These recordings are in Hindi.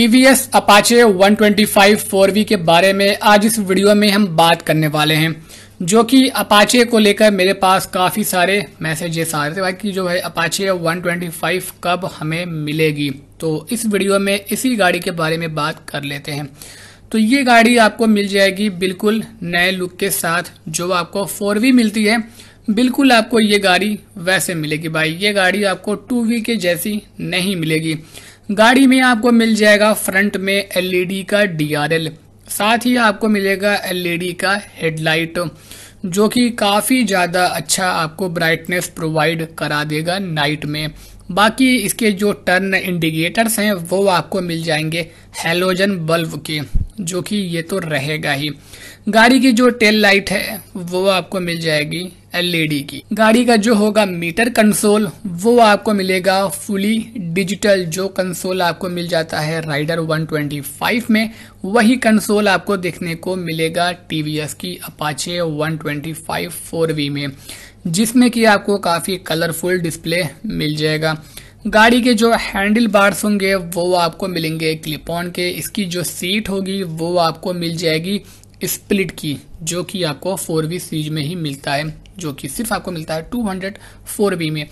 TVS Apache 125 4V के बारे में आज इस वीडियो में हम बात करने वाले हैं जो कि अपाचे को लेकर मेरे पास काफ़ी सारे मैसेजेस आ रहे थे बाकी जो है Apache 125 कब हमें मिलेगी तो इस वीडियो में इसी गाड़ी के बारे में बात कर लेते हैं तो ये गाड़ी आपको मिल जाएगी बिल्कुल नए लुक के साथ जो आपको फोर मिलती है बिल्कुल आपको ये गाड़ी वैसे मिलेगी भाई ये गाड़ी आपको टू के जैसी नहीं मिलेगी गाड़ी में आपको मिल जाएगा फ्रंट में एलईडी का डीआरएल साथ ही आपको मिलेगा एलईडी का हेडलाइट जो कि काफ़ी ज़्यादा अच्छा आपको ब्राइटनेस प्रोवाइड करा देगा नाइट में बाकी इसके जो टर्न इंडिकेटर्स हैं वो आपको मिल जाएंगे हेलोजन बल्ब के जो कि ये तो रहेगा ही गाड़ी की जो टेल लाइट है वो आपको मिल जाएगी एलईडी की गाड़ी का जो होगा मीटर कंसोल वो आपको मिलेगा फुली डिजिटल जो कंसोल आपको मिल जाता है राइडर 125 में वही कंसोल आपको देखने को मिलेगा टीवीएस की अपाचे 125 ट्वेंटी में जिसमें कि आपको काफ़ी कलरफुल डिस्प्ले मिल जाएगा गाड़ी के जो हैंडल बार्स होंगे वो आपको मिलेंगे क्लिप ऑन के इसकी जो सीट होगी वो आपको मिल जाएगी स्प्लिट की जो कि आपको फोर वी सीरीज में ही मिलता है जो कि सिर्फ आपको मिलता है टू हंड्रेड फोर वी में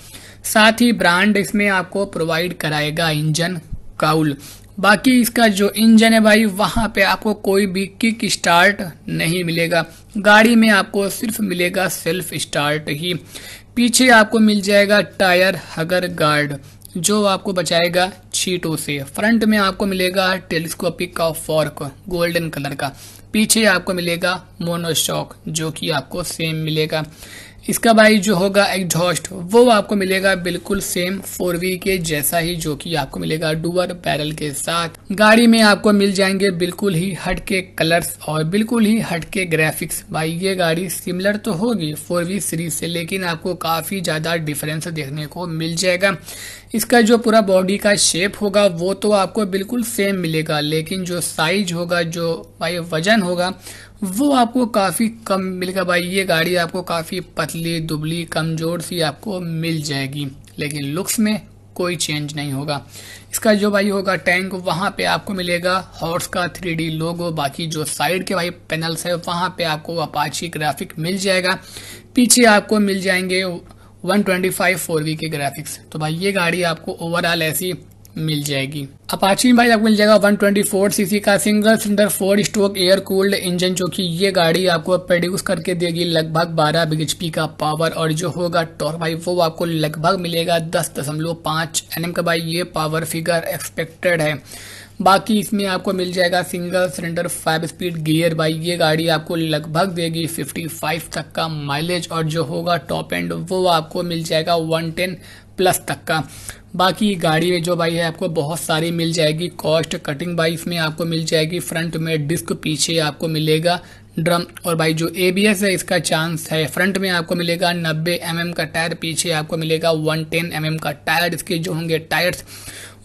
साथ ही ब्रांड इसमें आपको प्रोवाइड कराएगा इंजन काउल बाकी इसका जो इंजन है भाई वहां पे आपको कोई भी किक स्टार्ट नहीं मिलेगा गाड़ी में आपको सिर्फ मिलेगा सेल्फ स्टार्ट ही पीछे आपको मिल जाएगा टायर हगर गार्ड जो आपको बचाएगा छीटों से फ्रंट में आपको मिलेगा टेलीस्कोपिक का फॉर्क गोल्डन कलर का पीछे आपको मिलेगा मोनोस्टॉक जो कि आपको सेम मिलेगा इसका भाई जो होगा एग्जॉस्ट वो आपको मिलेगा बिल्कुल सेम फोर वी के जैसा ही जो कि आपको मिलेगा डुअर पैरल के साथ गाड़ी में आपको मिल जाएंगे बिल्कुल ही हट के कलर्स और बिल्कुल ही हट के ग्राफिक्स भाई ये गाड़ी सिमिलर तो होगी फोर वी सीरीज से लेकिन आपको काफ़ी ज़्यादा डिफरेंस देखने को मिल जाएगा इसका जो पूरा बॉडी का शेप होगा वो तो आपको बिल्कुल सेम मिलेगा लेकिन जो साइज होगा जो भाई वजन होगा वो आपको काफ़ी कम मिलेगा भाई ये गाड़ी आपको काफ़ी पतली दुबली कमज़ोर सी आपको मिल जाएगी लेकिन लुक्स में कोई चेंज नहीं होगा इसका जो भाई होगा टैंक वहाँ पे आपको मिलेगा हॉर्स का थ्री डी लोगो बाकी जो साइड के भाई पैनल्स है वहाँ पे आपको अपाची ग्राफिक मिल जाएगा पीछे आपको मिल जाएंगे 125 फोर के ग्राफिक्स तो भाई ये गाड़ी आपको ओवरऑल ऐसी मिल जाएगी अपाची भाई आपको मिल जाएगा 124 सीसी का single cylinder four stroke air cooled engine जो कि ये गाड़ी आपको प्रोड्यूस करके देगी लगभग 12 एच का पावर और जो होगा टॉर्क भाई वो आपको लगभग मिलेगा दस दशमलव पांच एन का भाई ये पावर फिगर एक्सपेक्टेड है बाकी इसमें आपको मिल जाएगा single cylinder five speed gear बाई ये गाड़ी आपको लगभग देगी 55 तक का माइलेज और जो होगा टॉप एंड वो आपको मिल जाएगा 110 प्लस तक का बाकी गाड़ी में जो भाई है आपको बहुत सारी मिल जाएगी कॉस्ट कटिंग बाई इसमें आपको मिल जाएगी फ्रंट में डिस्क पीछे आपको मिलेगा ड्रम और भाई जो ए है इसका चांस है फ्रंट में आपको मिलेगा 90 एम mm का टायर पीछे आपको मिलेगा 110 एम mm का टायर इसके जो होंगे टायर्स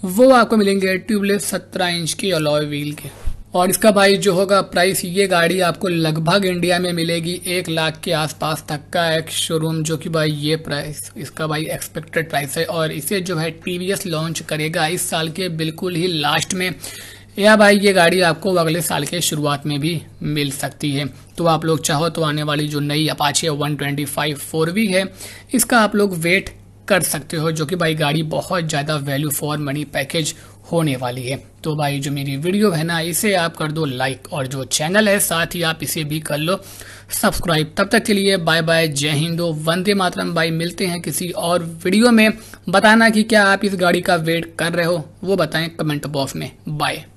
वो आपको मिलेंगे ट्यूबलेस सत्रह इंच की अलॉय व्हील के और इसका भाई जो होगा प्राइस ये गाड़ी आपको लगभग इंडिया में मिलेगी एक लाख के आसपास तक का एक शोरूम जो कि भाई ये प्राइस इसका भाई एक्सपेक्टेड प्राइस है और इसे जो है टी लॉन्च करेगा इस साल के बिल्कुल ही लास्ट में या भाई ये गाड़ी आपको अगले साल के शुरुआत में भी मिल सकती है तो आप लोग चाहो तो आने वाली जो नई अपाचे फाइव फोर वी है इसका आप लोग वेट कर सकते हो जो कि भाई गाड़ी बहुत ज़्यादा वैल्यू फॉर मनी पैकेज होने वाली है तो भाई जो मेरी वीडियो है ना इसे आप कर दो लाइक और जो चैनल है साथ ही आप इसे भी कर लो सब्सक्राइब तब तक के लिए बाय बाय जय हिंदो वंदे मातरम भाई मिलते हैं किसी और वीडियो में बताना कि क्या आप इस गाड़ी का वेट कर रहे हो वो बताएं कमेंट बॉक्स में बाय